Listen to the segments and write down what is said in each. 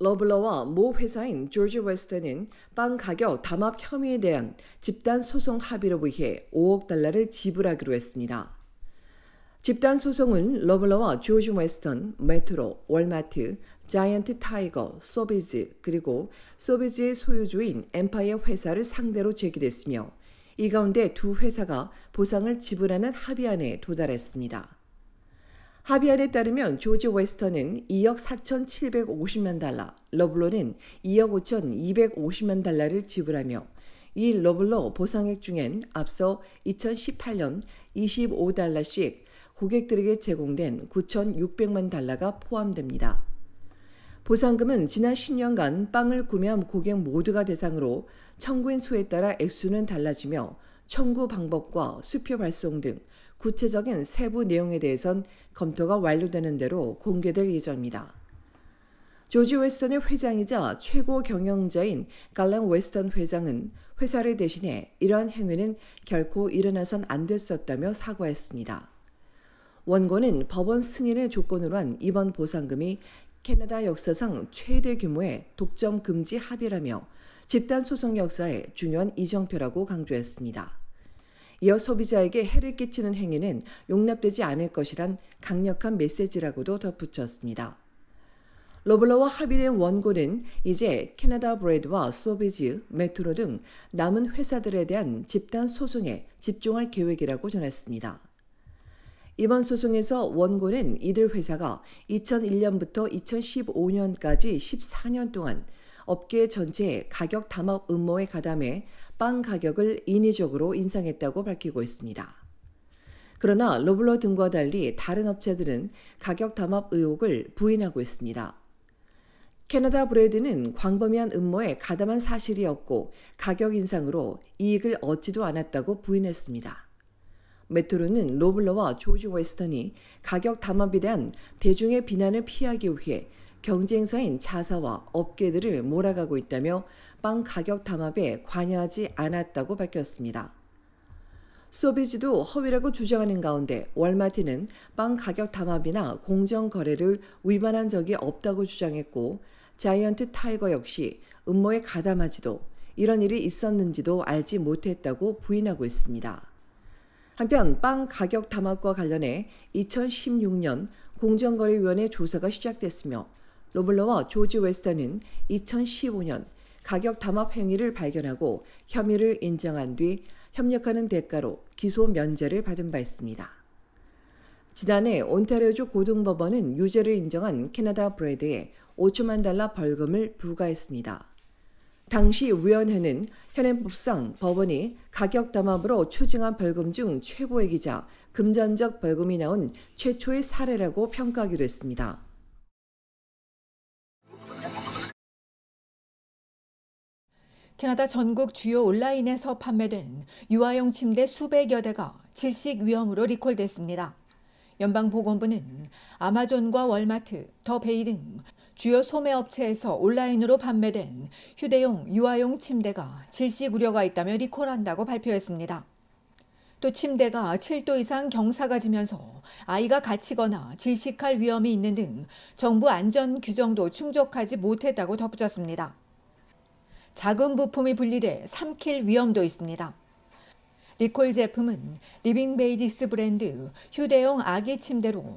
러블러와 모 회사인 조지 웨스턴은 빵 가격 담합 혐의에 대한 집단 소송 합의로 위해 5억 달러를 지불하기로 했습니다. 집단 소송은 러블러와 조지 웨스턴, 메트로, 월마트, 자이언트 타이거, 소비즈 그리고 소비즈의 소유주인 엠파이어 회사를 상대로 제기됐으며 이 가운데 두 회사가 보상을 지불하는 합의안에 도달했습니다. 합의안에 따르면 조지 웨스턴은 2억 4,750만 달러, 러블로는 2억 5,250만 달러를 지불하며 이 러블로 보상액 중엔 앞서 2018년 25달러씩 고객들에게 제공된 9,600만 달러가 포함됩니다. 보상금은 지난 10년간 빵을 구매한 고객 모두가 대상으로 청구인 수에 따라 액수는 달라지며 청구 방법과 수표 발송 등 구체적인 세부 내용에 대해선 검토가 완료되는 대로 공개될 예정입니다. 조지 웨스턴의 회장이자 최고 경영자인 갈랑 웨스턴 회장은 회사를 대신해 이러한 행위는 결코 일어나선 안 됐었다며 사과했습니다. 원고는 법원 승인을 조건으로 한 이번 보상금이 캐나다 역사상 최대 규모의 독점 금지 합의라며 집단 소송 역사의 중요한 이정표라고 강조했습니다. 이어 소비자에게 해를 끼치는 행위는 용납되지 않을 것이란 강력한 메시지라고도 덧붙였습니다. 로블러와 합의된 원고는 이제 캐나다 브레드와 소비즈, 메트로 등 남은 회사들에 대한 집단 소송에 집중할 계획이라고 전했습니다. 이번 소송에서 원고는 이들 회사가 2001년부터 2015년까지 14년 동안 업계 전체의 가격 담합 음모에 가담해 빵 가격을 인위적으로 인상했다고 밝히고 있습니다. 그러나 로블러 등과 달리 다른 업체들은 가격 담합 의혹을 부인하고 있습니다. 캐나다 브레드는 광범위한 음모에 가담한 사실이 없고 가격 인상으로 이익을 얻지도 않았다고 부인했습니다. 메트로는 로블러와 조지 웨스턴이 가격 담합에 대한 대중의 비난을 피하기 위해 경쟁사인 자사와 업계들을 몰아가고 있다며 빵 가격 담합에 관여하지 않았다고 밝혔습니다. 소비지도 허위라고 주장하는 가운데 월마트는 빵 가격 담합이나 공정 거래를 위반한 적이 없다고 주장했고 자이언트 타이거 역시 음모에 가담하지도 이런 일이 있었는지도 알지 못했다고 부인하고 있습니다. 한편 빵 가격 담합과 관련해 2016년 공정거래위원회 조사가 시작됐으며 로블러와 조지 웨스턴은 2015년 가격 담합 행위를 발견하고 혐의를 인정한 뒤 협력하는 대가로 기소 면제를 받은 바 있습니다. 지난해 온타리오주 고등법원은 유죄를 인정한 캐나다 브레드에 5천만 달러 벌금을 부과했습니다. 당시 위원회는 현행법상 법원이 가격 담합으로 추징한 벌금 중 최고액이자 금전적 벌금이 나온 최초의 사례라고 평가하기도 했습니다. 캐나다 전국 주요 온라인에서 판매된 유아용 침대 수백여 대가 질식 위험으로 리콜됐습니다. 연방보건부는 아마존과 월마트, 더베이 등 주요 소매업체에서 온라인으로 판매된 휴대용 유아용 침대가 질식 우려가 있다며 리콜한다고 발표했습니다. 또 침대가 7도 이상 경사가 지면서 아이가 갇히거나 질식할 위험이 있는 등 정부 안전 규정도 충족하지 못했다고 덧붙였습니다. 작은 부품이 분리돼 삼킬 위험도 있습니다. 리콜 제품은 리빙베이지스 브랜드 휴대용 아기 침대로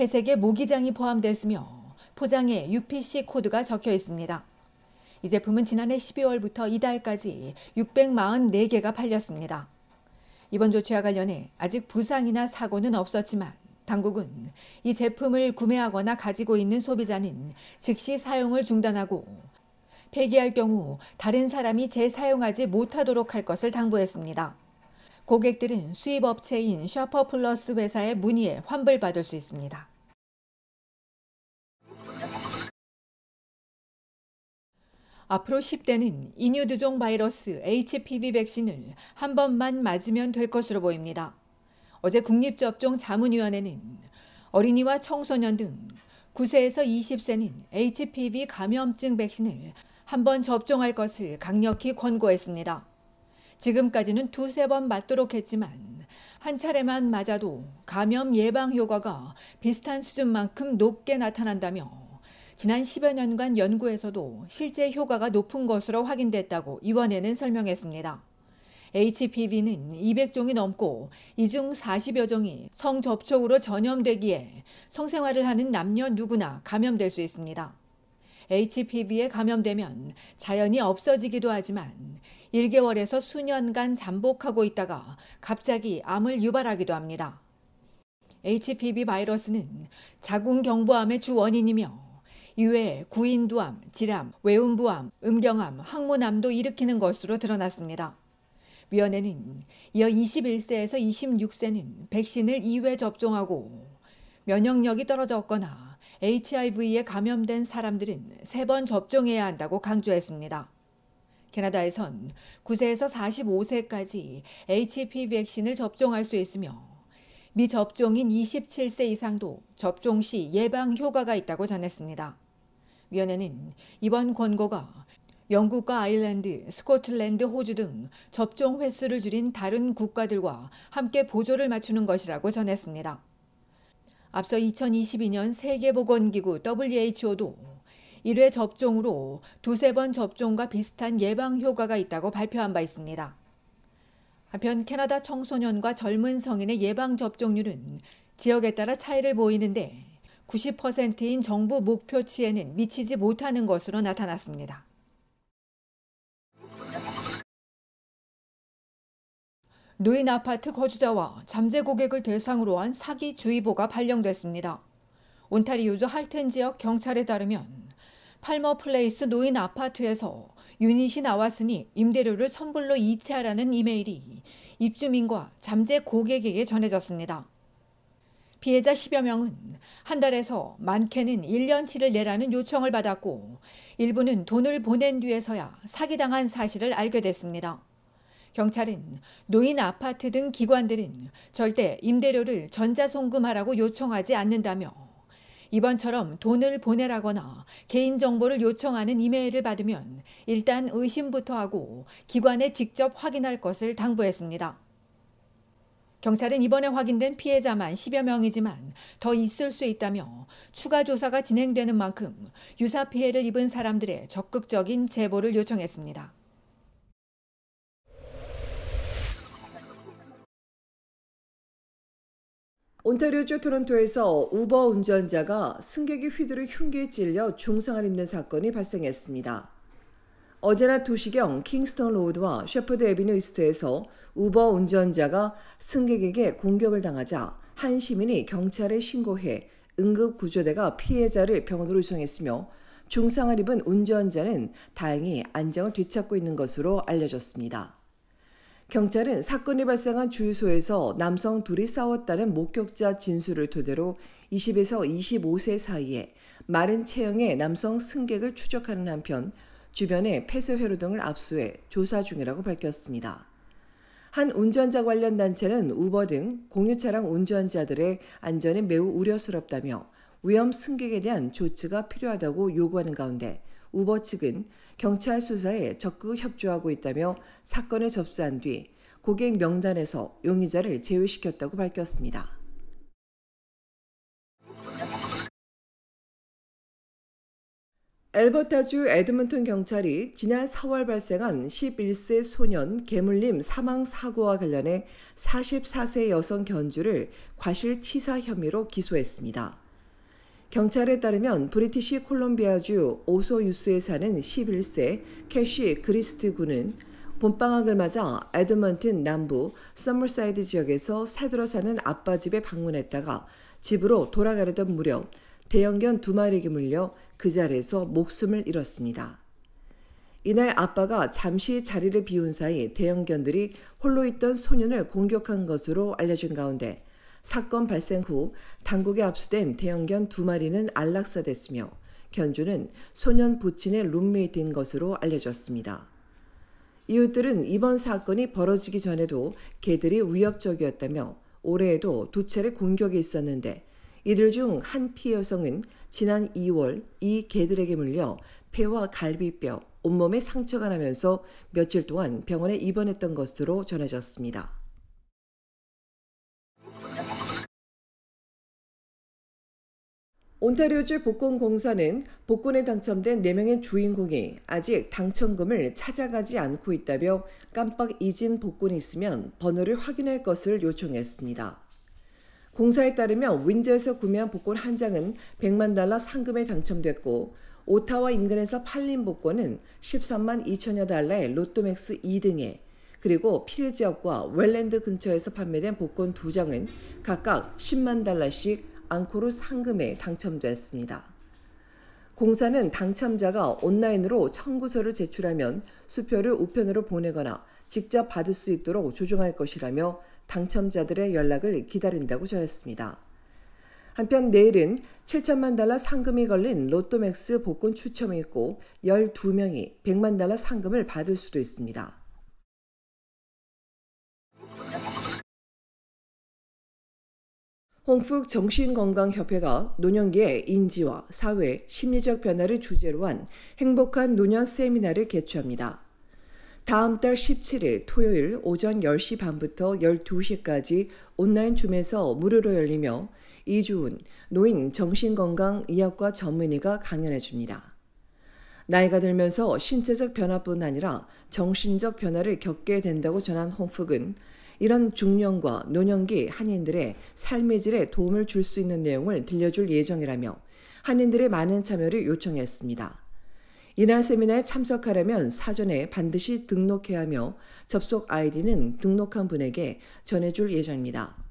회색의 모기장이 포함됐으며 포장에 UPC 코드가 적혀 있습니다. 이 제품은 지난해 12월부터 이달까지 644개가 팔렸습니다. 이번 조치와 관련해 아직 부상이나 사고는 없었지만 당국은 이 제품을 구매하거나 가지고 있는 소비자는 즉시 사용을 중단하고 폐기할 경우 다른 사람이 재사용하지 못하도록 할 것을 당부했습니다. 고객들은 수입업체인 셔퍼플러스 회사의 문의에 환불받을 수 있습니다. 앞으로 10대는 인유두종 바이러스 HPV 백신을 한 번만 맞으면 될 것으로 보입니다. 어제 국립접종 자문위원회는 어린이와 청소년 등 9세에서 20세는 HPV 감염증 백신을 한번 접종할 것을 강력히 권고했습니다. 지금까지는 두세 번 맞도록 했지만 한 차례만 맞아도 감염 예방 효과가 비슷한 수준만큼 높게 나타난다며 지난 10여 년간 연구에서도 실제 효과가 높은 것으로 확인됐다고 이원에는 설명했습니다. HPV는 200종이 넘고 이 중 40여 종이 성접촉으로 전염되기에 성생활을 하는 남녀 누구나 감염될 수 있습니다. HPV에 감염되면 자연이 없어지기도 하지만 1개월에서 수년간 잠복하고 있다가 갑자기 암을 유발하기도 합니다. HPV 바이러스는 자궁경부암의 주 원인이며 이외에 구인두암, 질암, 외음부암, 음경암, 항문암도 일으키는 것으로 드러났습니다. 위원회는 이어 21세에서 26세는 백신을 2회 접종하고 면역력이 떨어졌거나 HIV에 감염된 사람들은 세 번 접종해야 한다고 강조했습니다. 캐나다에선 9세에서 45세까지 HPV 백신을 접종할 수 있으며 미접종인 27세 이상도 접종 시 예방 효과가 있다고 전했습니다. 위원회는 이번 권고가 영국과 아일랜드, 스코틀랜드, 호주 등 접종 횟수를 줄인 다른 국가들과 함께 보조를 맞추는 것이라고 전했습니다. 앞서 2022년 세계보건기구 WHO도 1회 접종으로 두세 번 접종과 비슷한 예방 효과가 있다고 발표한 바 있습니다. 한편 캐나다 청소년과 젊은 성인의 예방 접종률은 지역에 따라 차이를 보이는데 90%인 정부 목표치에는 미치지 못하는 것으로 나타났습니다. 노인 아파트 거주자와 잠재 고객을 대상으로 한 사기 주의보가 발령됐습니다. 온타리오주 할튼 지역 경찰에 따르면 팔머 플레이스 노인 아파트에서 유닛이 나왔으니 임대료를 선불로 이체하라는 이메일이 입주민과 잠재 고객에게 전해졌습니다. 피해자 10여 명은 한 달에서 많게는 1년치를 내라는 요청을 받았고 일부는 돈을 보낸 뒤에서야 사기당한 사실을 알게 됐습니다. 경찰은 노인 아파트 등 기관들은 절대 임대료를 전자송금하라고 요청하지 않는다며 이번처럼 돈을 보내라거나 개인정보를 요청하는 이메일을 받으면 일단 의심부터 하고 기관에 직접 확인할 것을 당부했습니다. 경찰은 이번에 확인된 피해자만 10여 명이지만 더 있을 수 있다며 추가 조사가 진행되는 만큼 유사 피해를 입은 사람들의 적극적인 제보를 요청했습니다. 온타리오주 토론토에서 우버 운전자가 승객의 휘두른 흉기에 찔려 중상을 입는 사건이 발생했습니다. 어제나 2시경 킹스턴 로드와 셰퍼드 에비뉴 이스트에서 우버 운전자가 승객에게 공격을 당하자 한 시민이 경찰에 신고해 응급구조대가 피해자를 병원으로 이송했으며 중상을 입은 운전자는 다행히 안정을 되찾고 있는 것으로 알려졌습니다. 경찰은 사건이 발생한 주유소에서 남성 둘이 싸웠다는 목격자 진술을 토대로 20에서 25세 사이에 마른 체형의 남성 승객을 추적하는 한편 주변에 폐쇄 회로 등을 압수해 조사 중이라고 밝혔습니다. 한 운전자 관련 단체는 우버 등 공유 차량 운전자들의 안전이 매우 우려스럽다며 위험 승객에 대한 조치가 필요하다고 요구하는 가운데 우버 측은 경찰 수사에 적극 협조하고 있다며 사건에 접수한 뒤 고객 명단에서 용의자를 제외시켰다고 밝혔습니다. 엘버타주 에드먼턴 경찰이 지난 4월 발생한 11세 소년 개물림 사망 사고와 관련해 44세 여성 견주를 과실치사 혐의로 기소했습니다. 경찰에 따르면 브리티시 콜롬비아주 오소유스에 사는 11세 캐시 그리스트 군은 봄방학을 맞아 에드먼튼 남부 서머사이드 지역에서 새들어 사는 아빠 집에 방문했다가 집으로 돌아가려던 무렵 대형견 두 마리에게 물려 그 자리에서 목숨을 잃었습니다. 이날 아빠가 잠시 자리를 비운 사이 대형견들이 홀로 있던 소년을 공격한 것으로 알려진 가운데 사건 발생 후 당국에 압수된 대형견 두 마리는 안락사됐으며 견주는 소년 부친의 룸메이트인 것으로 알려졌습니다. 이웃들은 이번 사건이 벌어지기 전에도 개들이 위협적이었다며 올해에도 두 차례 공격이 있었는데 이들 중 한 피해 여성은 지난 2월 이 개들에게 물려 폐와 갈비뼈, 온몸에 상처가 나면서 며칠 동안 병원에 입원했던 것으로 전해졌습니다. 온타리오주 복권공사는 복권에 당첨된 4명의 주인공이 아직 당첨금을 찾아가지 않고 있다며 깜빡 잊은 복권이 있으면 번호를 확인할 것을 요청했습니다. 공사에 따르면 윈저에서 구매한 복권 한 장은 100만 달러 상금에 당첨됐고 오타와 인근에서 팔린 복권은 13만 2천여 달러의 로또맥스 2등에 그리고 필 지역과 웰랜드 근처에서 판매된 복권 두 장은 각각 10만 달러씩 앙코르 상금에 당첨됐습니다. 공사는 당첨자가 온라인으로 청구서를 제출하면 수표를 우편으로 보내거나 직접 받을 수 있도록 조정할 것이라며 당첨자들의 연락을 기다린다고 전했습니다. 한편 내일은 7천만 달러 상금이 걸린 로또맥스 복권 추첨이 있고 12명이 100만 달러 상금을 받을 수도 있습니다. 홍국 정신건강협회가 노년기의 인지와 사회, 심리적 변화를 주제로 한 행복한 노년 세미나를 개최합니다. 다음 달 17일 토요일 오전 10시 반부터 12시까지 온라인 줌에서 무료로 열리며 이주훈 노인 정신건강의학과 전문의가 강연해 줍니다. 나이가 들면서 신체적 변화뿐 아니라 정신적 변화를 겪게 된다고 전한 홍프은 이런 중년과 노년기 한인들의 삶의 질에 도움을 줄 수 있는 내용을 들려줄 예정이라며 한인들의 많은 참여를 요청했습니다. 이날 세미나에 참석하려면 사전에 반드시 등록해야 하며 접속 아이디는 등록한 분에게 전해줄 예정입니다.